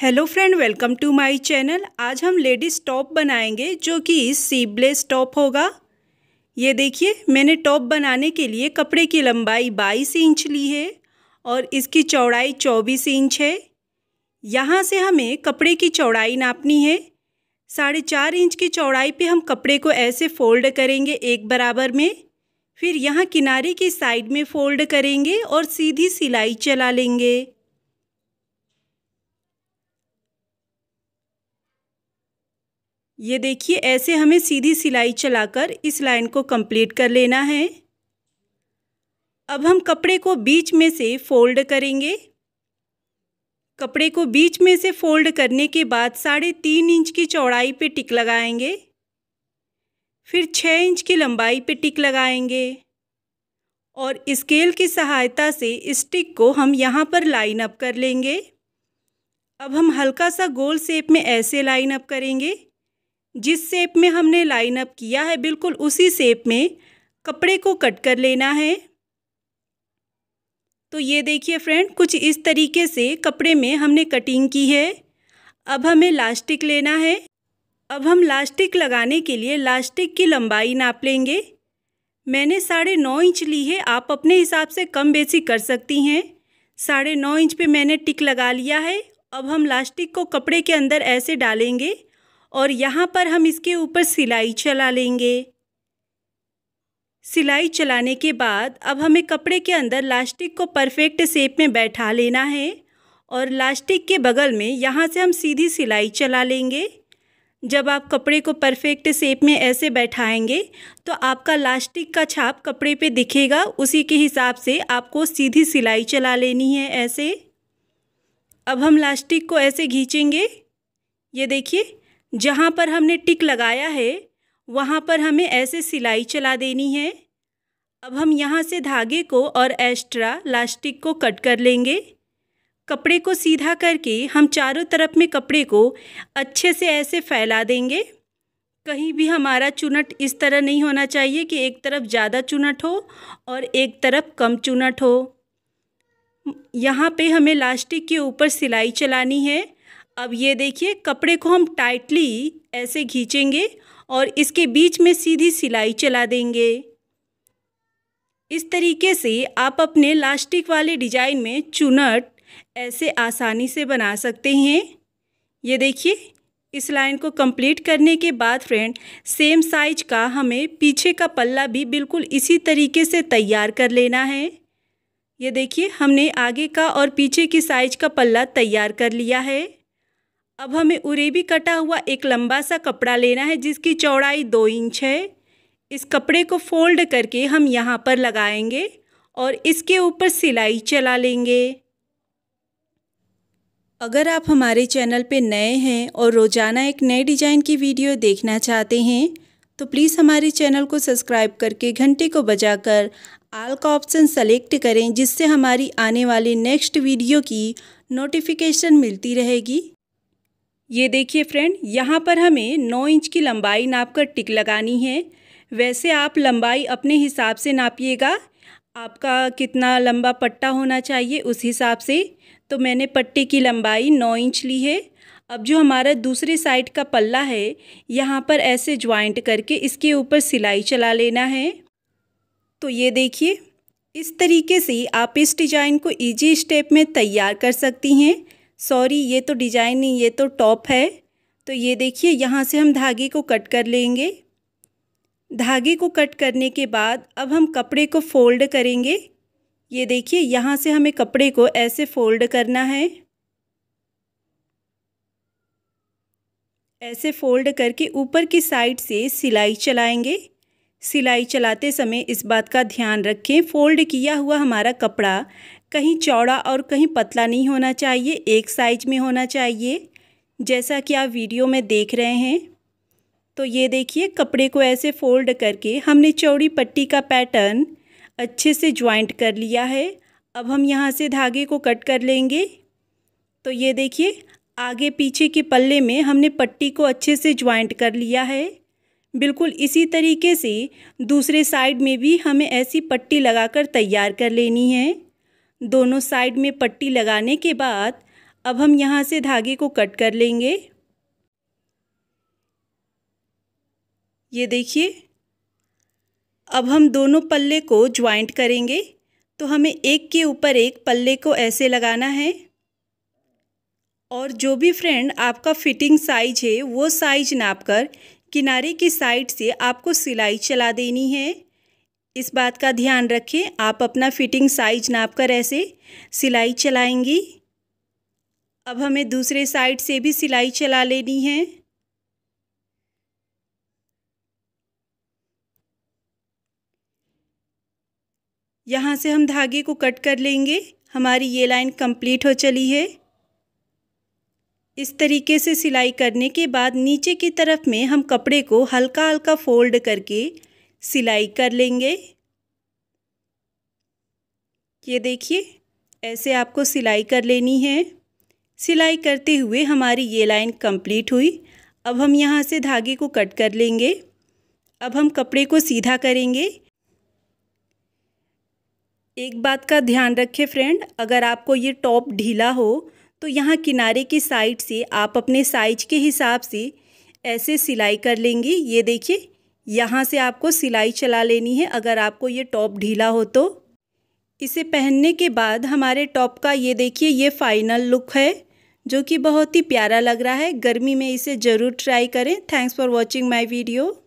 hello friend welcome to my channel आज हम ladies top बनाएंगे जो कि सीबलेस टॉप होगा ये देखिए मैंने टॉप बनाने के लिए कपड़े की लंबाई 22 इंच ली है और इसकी चौड़ाई 24 इंच है यहाँ से हमें कपड़े की चौड़ाई नापनी है साढ़े चार इंच की चौड़ाई पे हम कपड़े को ऐसे फोल्ड करेंगे एक बराबर में फिर यहाँ किनारे की साइड में फ़ोल्ड करेंगे और सीधी सिलाई चला लेंगे ये देखिए ऐसे हमें सीधी सिलाई चलाकर इस लाइन को कंप्लीट कर लेना है अब हम कपड़े को बीच में से फोल्ड करेंगे कपड़े को बीच में से फोल्ड करने के बाद साढ़े तीन इंच की चौड़ाई पे टिक लगाएंगे फिर छः इंच की लंबाई पे टिक लगाएंगे और स्केल की सहायता से इस टिक को हम यहाँ पर लाइन अप कर लेंगे अब हम हल्का सा गोल शेप में ऐसे लाइन अप करेंगे जिस सेप में हमने लाइन अप किया है बिल्कुल उसी सेप में कपड़े को कट कर लेना है तो ये देखिए फ्रेंड कुछ इस तरीके से कपड़े में हमने कटिंग की है अब हमें लास्टिक लेना है अब हम लास्टिक लगाने के लिए लास्टिक की लंबाई नाप लेंगे मैंने साढ़े नौ इंच ली है आप अपने हिसाब से कम बेसी कर सकती हैं साढ़े नौ इंच पे मैंने टिक लगा लिया है अब हम लास्टिक को कपड़े के अंदर ऐसे डालेंगे और यहाँ पर हम इसके ऊपर सिलाई चला लेंगे सिलाई चलाने के बाद अब हमें कपड़े के अंदर लास्टिक को परफेक्ट शेप में बैठा लेना है और लास्टिक के बगल में यहाँ से हम सीधी सिलाई चला लेंगे जब आप कपड़े को परफेक्ट शेप में ऐसे बैठाएंगे तो आपका लास्टिक का छाप कपड़े पे दिखेगा उसी के हिसाब से आपको सीधी सिलाई चला लेनी है ऐसे अब हम लास्टिक को ऐसे खींचेंगे ये देखिए जहाँ पर हमने टिक लगाया है वहाँ पर हमें ऐसे सिलाई चला देनी है अब हम यहाँ से धागे को और एक्स्ट्रा लास्टिक को कट कर लेंगे कपड़े को सीधा करके हम चारों तरफ में कपड़े को अच्छे से ऐसे फैला देंगे कहीं भी हमारा चुनट इस तरह नहीं होना चाहिए कि एक तरफ ज़्यादा चुनट हो और एक तरफ कम चुनट हो यहाँ पे हमें लास्टिक के ऊपर सिलाई चलानी है अब ये देखिए कपड़े को हम टाइटली ऐसे खींचेंगे और इसके बीच में सीधी सिलाई चला देंगे इस तरीके से आप अपने लास्टिक वाले डिजाइन में चुनट ऐसे आसानी से बना सकते हैं ये देखिए इस लाइन को कंप्लीट करने के बाद फ्रेंड सेम साइज का हमें पीछे का पल्ला भी बिल्कुल इसी तरीके से तैयार कर लेना है ये देखिए हमने आगे का और पीछे की साइज का पल्ला तैयार कर लिया है अब हमें उरेबी कटा हुआ एक लंबा सा कपड़ा लेना है जिसकी चौड़ाई दो इंच है इस कपड़े को फोल्ड करके हम यहाँ पर लगाएंगे और इसके ऊपर सिलाई चला लेंगे अगर आप हमारे चैनल पर नए हैं और रोज़ाना एक नए डिज़ाइन की वीडियो देखना चाहते हैं तो प्लीज़ हमारे चैनल को सब्सक्राइब करके घंटे को बजाकर आल का ऑप्शन सेलेक्ट करें जिससे हमारी आने वाली नेक्स्ट वीडियो की नोटिफिकेशन मिलती रहेगी ये देखिए फ्रेंड यहाँ पर हमें नौ इंच की लंबाई नाप कर टिक लगानी है वैसे आप लंबाई अपने हिसाब से नापिएगा आपका कितना लंबा पट्टा होना चाहिए उस हिसाब से तो मैंने पट्टे की लंबाई नौ इंच ली है अब जो हमारा दूसरे साइड का पल्ला है यहाँ पर ऐसे ज्वाइंट करके इसके ऊपर सिलाई चला लेना है तो ये देखिए इस तरीके से आप इस डिज़ाइन को इजी स्टेप में तैयार कर सकती हैं सॉरी ये तो डिजाइन नहीं ये तो टॉप है तो ये देखिए यहाँ से हम धागे को कट कर लेंगे धागे को कट करने के बाद अब हम कपड़े को फोल्ड करेंगे ये देखिए यहाँ से हमें कपड़े को ऐसे फोल्ड करना है ऐसे फोल्ड करके ऊपर की साइड से सिलाई चलाएंगे सिलाई चलाते समय इस बात का ध्यान रखें फोल्ड किया हुआ हमारा कपड़ा कहीं चौड़ा और कहीं पतला नहीं होना चाहिए एक साइज में होना चाहिए जैसा कि आप वीडियो में देख रहे हैं तो ये देखिए कपड़े को ऐसे फोल्ड करके हमने चौड़ी पट्टी का पैटर्न अच्छे से ज्वाइंट कर लिया है अब हम यहाँ से धागे को कट कर लेंगे तो ये देखिए आगे पीछे के पल्ले में हमने पट्टी को अच्छे से ज्वाइंट कर लिया है बिल्कुल इसी तरीके से दूसरे साइड में भी हमें ऐसी पट्टी लगाकर तैयार कर लेनी है दोनों साइड में पट्टी लगाने के बाद अब हम यहाँ से धागे को कट कर लेंगे ये देखिए अब हम दोनों पल्ले को ज्वाइंट करेंगे तो हमें एक के ऊपर एक पल्ले को ऐसे लगाना है और जो भी फ्रेंड आपका फिटिंग साइज है वो साइज नापकर किनारे की साइड से आपको सिलाई चला देनी है इस बात का ध्यान रखें आप अपना फिटिंग साइज नाप कर ऐसे सिलाई चलाएंगी अब हमें दूसरे साइड से भी सिलाई चला लेनी है यहाँ से हम धागे को कट कर लेंगे हमारी ये लाइन कंप्लीट हो चली है इस तरीके से सिलाई करने के बाद नीचे की तरफ में हम कपड़े को हल्का हल्का फोल्ड करके सिलाई कर लेंगे ये देखिए ऐसे आपको सिलाई कर लेनी है सिलाई करते हुए हमारी ये लाइन कंप्लीट हुई अब हम यहाँ से धागे को कट कर लेंगे अब हम कपड़े को सीधा करेंगे एक बात का ध्यान रखें फ्रेंड अगर आपको ये टॉप ढीला हो तो यहाँ किनारे की साइड से आप अपने साइज के हिसाब से ऐसे सिलाई कर लेंगे ये देखिए यहाँ से आपको सिलाई चला लेनी है अगर आपको ये टॉप ढीला हो तो इसे पहनने के बाद हमारे टॉप का ये देखिए ये फाइनल लुक है जो कि बहुत ही प्यारा लग रहा है गर्मी में इसे ज़रूर ट्राई करें thanks for watching my video